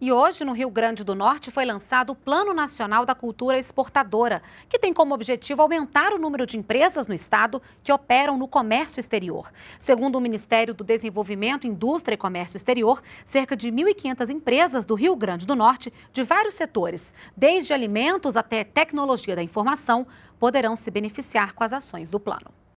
E hoje, no Rio Grande do Norte, foi lançado o Plano Nacional da Cultura Exportadora, que tem como objetivo aumentar o número de empresas no estado que operam no comércio exterior. Segundo o Ministério do Desenvolvimento, Indústria e Comércio Exterior, cerca de 1.500 empresas do Rio Grande do Norte, de vários setores, desde alimentos até tecnologia da informação, poderão se beneficiar com as ações do plano.